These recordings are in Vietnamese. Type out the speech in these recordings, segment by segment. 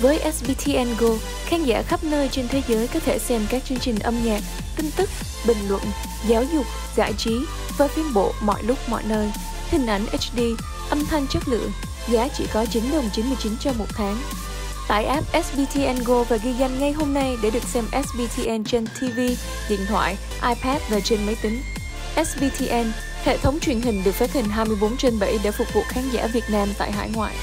Với SBTN Go, khán giả khắp nơi trên thế giới có thể xem các chương trình âm nhạc, tin tức, bình luận, giáo dục, giải trí và phim bộ mọi lúc mọi nơi. Hình ảnh HD, âm thanh chất lượng, giá chỉ có 9 đồng 99 cho một tháng. Tải app SBTN Go và ghi danh ngay hôm nay để được xem SBTN trên TV, điện thoại, iPad và trên máy tính. SBTN, hệ thống truyền hình được phát hình 24 trên 7 để phục vụ khán giả Việt Nam tại hải ngoại.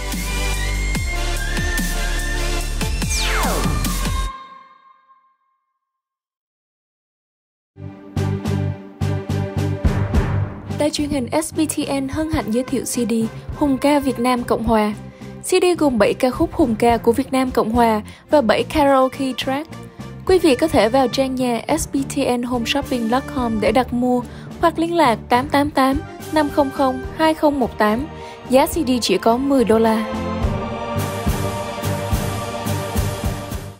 đài truyền hình SBTN hân hạnh giới thiệu CD Hùng ca Việt Nam Cộng Hòa. CD gồm 7 ca khúc hùng ca của Việt Nam Cộng Hòa và 7 karaoke track. Quý vị có thể vào trang nhà SBTN Home sbtnhomeshopping.com để đặt mua hoặc liên lạc 888 500 2018. Giá CD chỉ có 10 đô la.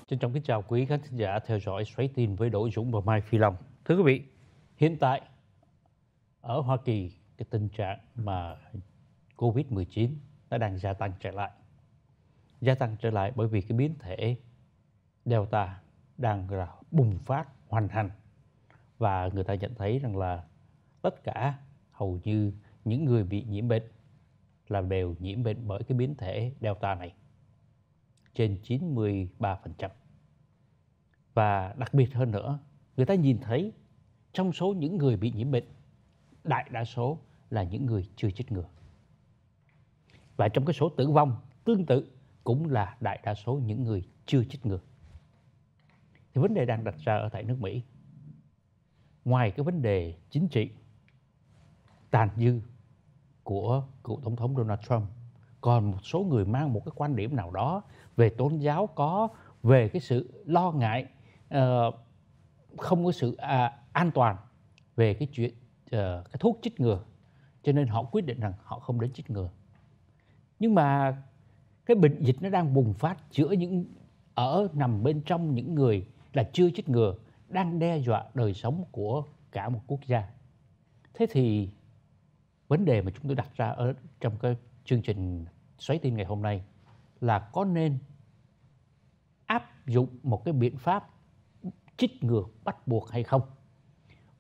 Trân trọng kính chào quý khán giả theo dõi Xoáy tin với Đỗ Dũng và Mai Phi Long. Thưa quý vị, hiện tại ở Hoa Kỳ cái tình trạng mà Covid-19 nó đang gia tăng trở lại. Gia tăng trở lại bởi vì cái biến thể Delta đang là bùng phát hoành hành và người ta nhận thấy rằng là tất cả hầu như những người bị nhiễm bệnh là đều nhiễm bệnh bởi cái biến thể Delta này trên 93%. Và đặc biệt hơn nữa, người ta nhìn thấy trong số những người bị nhiễm bệnh đại đa số là những người chưa chích ngừa. Và trong cái số tử vong tương tự cũng là đại đa số những người chưa chích ngừa. Thì vấn đề đang đặt ra ở tại nước Mỹ. Ngoài cái vấn đề chính trị tàn dư của cựu tổng thống Donald Trump, còn một số người mang một cái quan điểm nào đó về tôn giáo có về cái sự lo ngại uh, không có sự uh, an toàn về cái chuyện uh, cái thuốc chích ngừa cho nên họ quyết định rằng họ không đến chích ngừa nhưng mà cái bệnh dịch nó đang bùng phát giữa những ở nằm bên trong những người là chưa chích ngừa đang đe dọa đời sống của cả một quốc gia thế thì vấn đề mà chúng tôi đặt ra ở trong cái chương trình xoáy tin ngày hôm nay là có nên áp dụng một cái biện pháp chích ngừa bắt buộc hay không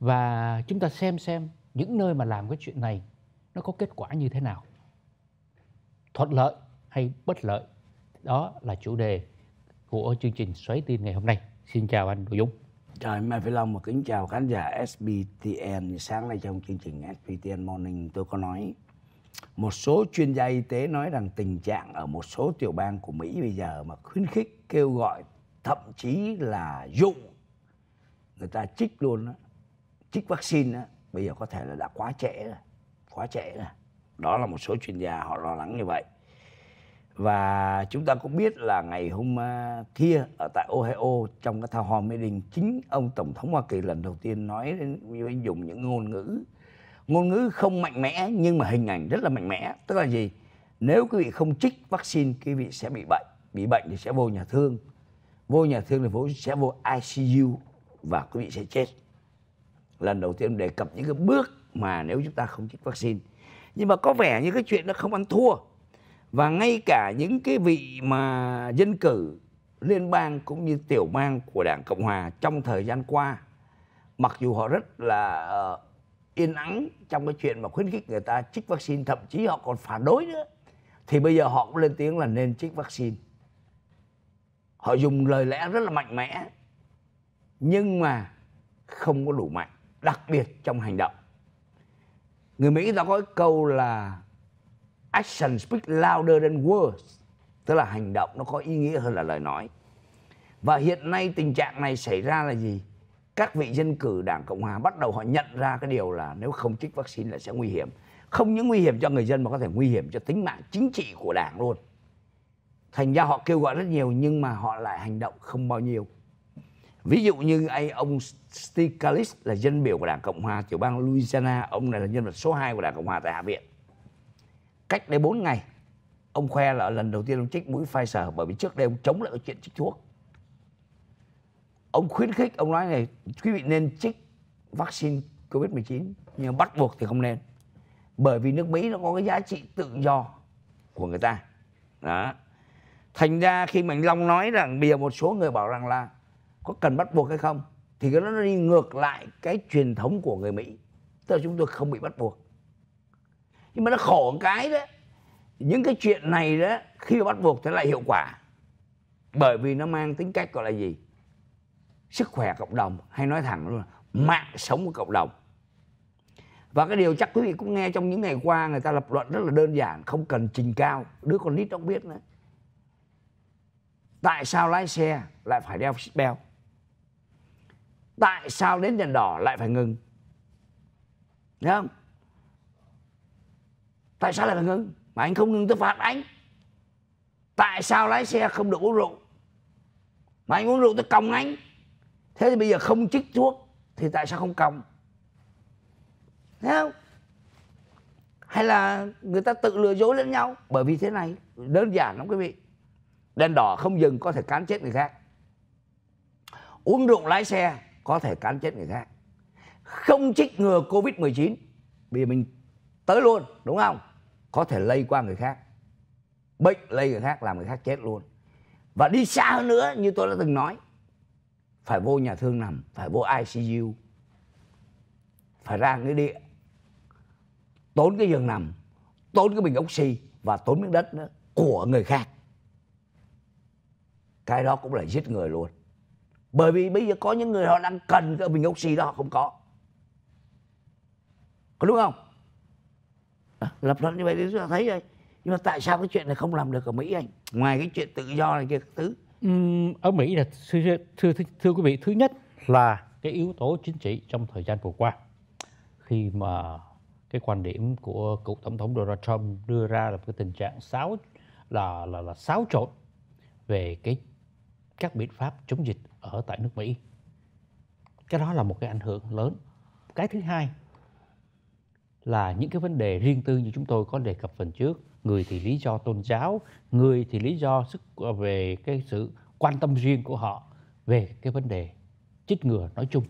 và chúng ta xem xem những nơi mà làm cái chuyện này nó có kết quả như thế nào thuận lợi hay bất lợi đó là chủ đề của chương trình xoáy tin ngày hôm nay xin chào anh Đỗ Dũng Trời Mai Phi Long và kính chào khán giả SBTN Sáng nay trong chương trình SBTN Morning tôi có nói Một số chuyên gia y tế nói rằng tình trạng ở một số tiểu bang của Mỹ bây giờ mà khuyến khích kêu gọi thậm chí là dụ Người ta trích luôn đó chích vaccine á, bây giờ có thể là đã quá trễ rồi quá trễ rồi đó là một số chuyên gia họ lo lắng như vậy và chúng ta cũng biết là ngày hôm à, kia ở tại Ohio trong cái thao hòa meeting chính ông tổng thống Hoa Kỳ lần đầu tiên nói đến dùng những ngôn ngữ ngôn ngữ không mạnh mẽ nhưng mà hình ảnh rất là mạnh mẽ tức là gì nếu quý vị không chích vaccine quý vị sẽ bị bệnh bị bệnh thì sẽ vô nhà thương vô nhà thương thì sẽ vô ICU và quý vị sẽ chết lần đầu tiên đề cập những cái bước mà nếu chúng ta không chích vaccine nhưng mà có vẻ như cái chuyện nó không ăn thua và ngay cả những cái vị mà dân cử liên bang cũng như tiểu bang của đảng cộng hòa trong thời gian qua mặc dù họ rất là ờ, yên ắng trong cái chuyện mà khuyến khích người ta chích vaccine thậm chí họ còn phản đối nữa thì bây giờ họ cũng lên tiếng là nên chích vaccine họ dùng lời lẽ rất là mạnh mẽ nhưng mà không có đủ mạnh đặc biệt trong hành động người mỹ đã có câu là action speak louder than words tức là hành động nó có ý nghĩa hơn là lời nói và hiện nay tình trạng này xảy ra là gì các vị dân cử đảng cộng hòa bắt đầu họ nhận ra cái điều là nếu không trích vaccine là sẽ nguy hiểm không những nguy hiểm cho người dân mà có thể nguy hiểm cho tính mạng chính trị của đảng luôn thành ra họ kêu gọi rất nhiều nhưng mà họ lại hành động không bao nhiêu ví dụ như anh ông Steve Scalise là dân biểu của đảng cộng hòa tiểu bang Louisiana ông này là nhân vật số 2 của đảng cộng hòa tại hạ viện cách đây 4 ngày ông khoe là lần đầu tiên ông trích mũi Pfizer bởi vì trước đây ông chống lại chuyện trích thuốc ông khuyến khích ông nói này quý vị nên trích vaccine covid 19 nhưng bắt buộc thì không nên bởi vì nước Mỹ nó có cái giá trị tự do của người ta đó thành ra khi Mạnh long nói rằng bây giờ một số người bảo rằng là có cần bắt buộc hay không thì cái đó nó đi ngược lại cái truyền thống của người mỹ tức là chúng tôi không bị bắt buộc nhưng mà nó khổ một cái đó những cái chuyện này đó khi bắt buộc thì lại hiệu quả bởi vì nó mang tính cách gọi là gì sức khỏe cộng đồng hay nói thẳng luôn mạng sống của cộng đồng và cái điều chắc quý vị cũng nghe trong những ngày qua người ta lập luận rất là đơn giản không cần trình cao đứa con nít nó biết nữa tại sao lái xe lại phải đeo seatbelt tại sao đến đèn đỏ lại phải ngừng Đấy không tại sao lại phải ngừng mà anh không ngừng tôi phạt anh tại sao lái xe không được uống rượu mà anh uống rượu tôi còng anh thế thì bây giờ không chích thuốc thì tại sao không còng Thấy không hay là người ta tự lừa dối lẫn nhau bởi vì thế này đơn giản lắm quý vị đèn đỏ không dừng có thể cán chết người khác uống rượu lái xe có thể cán chết người khác không trích ngừa covid 19 vì mình tới luôn đúng không có thể lây qua người khác bệnh lây người khác làm người khác chết luôn và đi xa hơn nữa như tôi đã từng nói phải vô nhà thương nằm phải vô ICU phải ra cái địa tốn cái giường nằm tốn cái bình oxy và tốn miếng đất nữa của người khác cái đó cũng là giết người luôn bởi vì bây giờ có những người họ đang cần cái bình oxy đó họ không có có đúng không à, lập luận như vậy thì chúng ta thấy rồi nhưng mà tại sao cái chuyện này không làm được ở mỹ anh ngoài cái chuyện tự do này kia thứ ở mỹ là thưa, thưa, thưa, thưa quý vị thứ nhất là cái yếu tố chính trị trong thời gian vừa qua khi mà cái quan điểm của cựu tổng thống Donald Trump đưa ra là cái tình trạng xáo là là là xáo trộn về cái các biện pháp chống dịch ở tại nước Mỹ. Cái đó là một cái ảnh hưởng lớn. Cái thứ hai là những cái vấn đề riêng tư như chúng tôi có đề cập phần trước, người thì lý do tôn giáo, người thì lý do sức ờ, về cái sự quan tâm riêng của họ về cái vấn đề chích ngừa nói chung.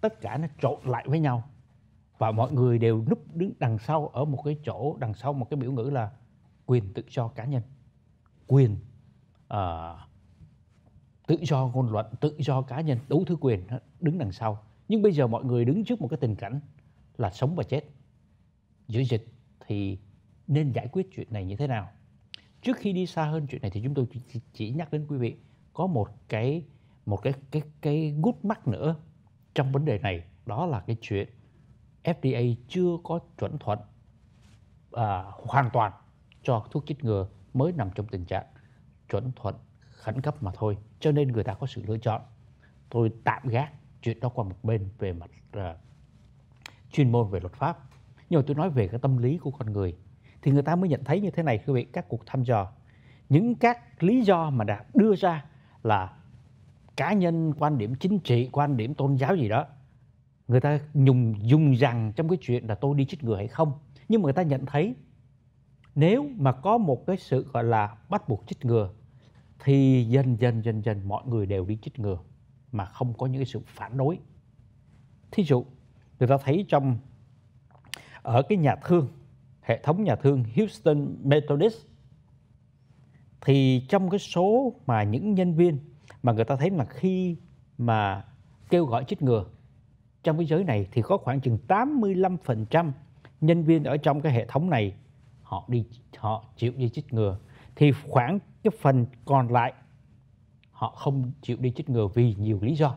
Tất cả nó trộn lại với nhau và mọi người đều núp đứng đằng sau ở một cái chỗ đằng sau một cái biểu ngữ là quyền tự do cá nhân quyền uh, tự do ngôn luận tự do cá nhân đấu thứ quyền đứng đằng sau nhưng bây giờ mọi người đứng trước một cái tình cảnh là sống và chết giữa dịch thì nên giải quyết chuyện này như thế nào trước khi đi xa hơn chuyện này thì chúng tôi chỉ, nhắc đến quý vị có một cái một cái cái cái gút mắt nữa trong vấn đề này đó là cái chuyện FDA chưa có chuẩn thuận à, hoàn toàn cho thuốc chích ngừa mới nằm trong tình trạng chuẩn thuận khẩn cấp mà thôi cho nên người ta có sự lựa chọn tôi tạm gác chuyện đó qua một bên về mặt uh, chuyên môn về luật pháp nhưng mà tôi nói về cái tâm lý của con người thì người ta mới nhận thấy như thế này quý vị các cuộc thăm dò những các lý do mà đã đưa ra là cá nhân quan điểm chính trị quan điểm tôn giáo gì đó người ta dùng dùng rằng trong cái chuyện là tôi đi chích ngừa hay không nhưng mà người ta nhận thấy nếu mà có một cái sự gọi là bắt buộc chích ngừa thì dần dần dần dần mọi người đều đi chích ngừa mà không có những cái sự phản đối thí dụ người ta thấy trong ở cái nhà thương hệ thống nhà thương Houston Methodist thì trong cái số mà những nhân viên mà người ta thấy là khi mà kêu gọi chích ngừa trong cái giới này thì có khoảng chừng 85% nhân viên ở trong cái hệ thống này họ đi họ chịu đi chích ngừa thì khoảng cái phần còn lại họ không chịu đi chích ngừa vì nhiều lý do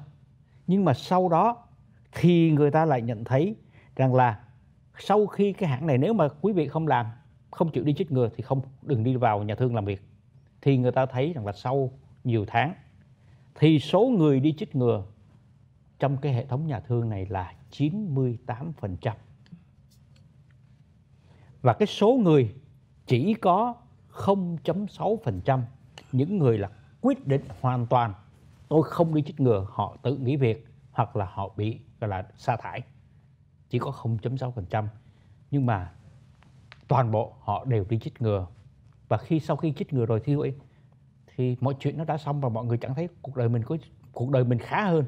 nhưng mà sau đó thì người ta lại nhận thấy rằng là sau khi cái hãng này nếu mà quý vị không làm không chịu đi chích ngừa thì không đừng đi vào nhà thương làm việc thì người ta thấy rằng là sau nhiều tháng thì số người đi chích ngừa trong cái hệ thống nhà thương này là 98%. Và cái số người chỉ có 0.6% những người là quyết định hoàn toàn tôi không đi chích ngừa họ tự nghỉ việc hoặc là họ bị gọi là sa thải chỉ có 0.6% nhưng mà toàn bộ họ đều đi chích ngừa và khi sau khi chích ngừa rồi thì vậy thì mọi chuyện nó đã xong và mọi người chẳng thấy cuộc đời mình có cuộc đời mình khá hơn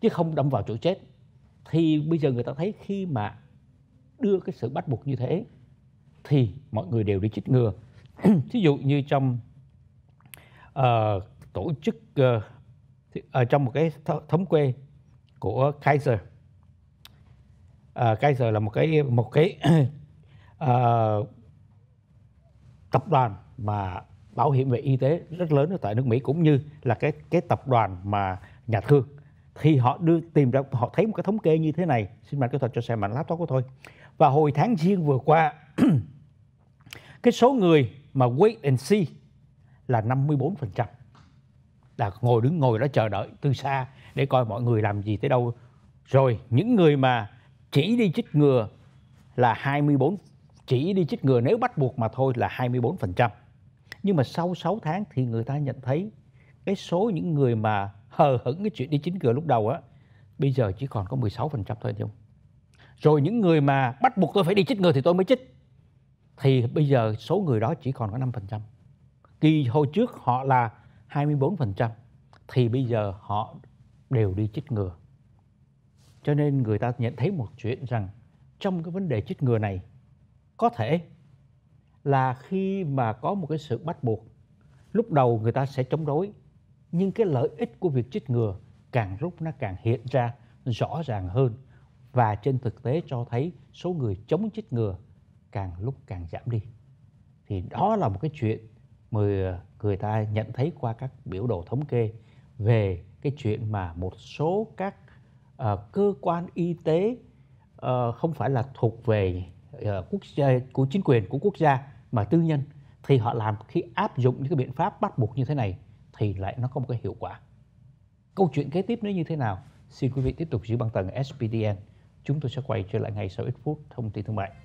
chứ không đâm vào chỗ chết thì bây giờ người ta thấy khi mà đưa cái sự bắt buộc như thế thì mọi người đều đi chích ngừa thí dụ như trong uh, tổ chức uh, ờ, ở ờ, trong một cái thống kê của Kaiser uh, Kaiser là một cái một cái uh, tập đoàn mà bảo hiểm về y tế rất lớn ở tại nước Mỹ cũng như là cái cái tập đoàn mà nhà thương thì họ đưa tìm ra họ thấy một cái thống kê như thế này xin mời kỹ thuật cho xem màn laptop của tôi và hồi tháng giêng vừa qua cái số người mà wait and see là 54% là ngồi đứng ngồi đó chờ đợi từ xa để coi mọi người làm gì tới đâu rồi những người mà chỉ đi chích ngừa là 24 chỉ đi chích ngừa nếu bắt buộc mà thôi là 24%. Nhưng mà sau 6 tháng thì người ta nhận thấy cái số những người mà hờ hững cái chuyện đi chích ngừa lúc đầu á bây giờ chỉ còn có 16% thôi không? Rồi những người mà bắt buộc tôi phải đi chích ngừa thì tôi mới chích thì bây giờ số người đó chỉ còn có 5%. Kỳ hồi trước họ là 24% thì bây giờ họ đều đi chích ngừa. Cho nên người ta nhận thấy một chuyện rằng trong cái vấn đề chích ngừa này có thể là khi mà có một cái sự bắt buộc lúc đầu người ta sẽ chống đối nhưng cái lợi ích của việc chích ngừa càng lúc nó càng hiện ra rõ ràng hơn và trên thực tế cho thấy số người chống chích ngừa càng lúc càng giảm đi thì đó là một cái chuyện mà ờ, người ta nhận thấy qua các biểu đồ thống kê về cái chuyện mà một số các uh, cơ quan y tế uh, không phải là thuộc về uh, quốc gia của chính quyền của quốc gia mà tư nhân thì họ làm khi áp dụng những cái biện pháp bắt buộc như thế này thì lại nó có một cái hiệu quả. Câu chuyện kế tiếp nó như thế nào? Xin quý vị tiếp tục giữ băng tầng SPDN. Chúng tôi sẽ quay trở lại ngay sau ít phút thông tin thương mại.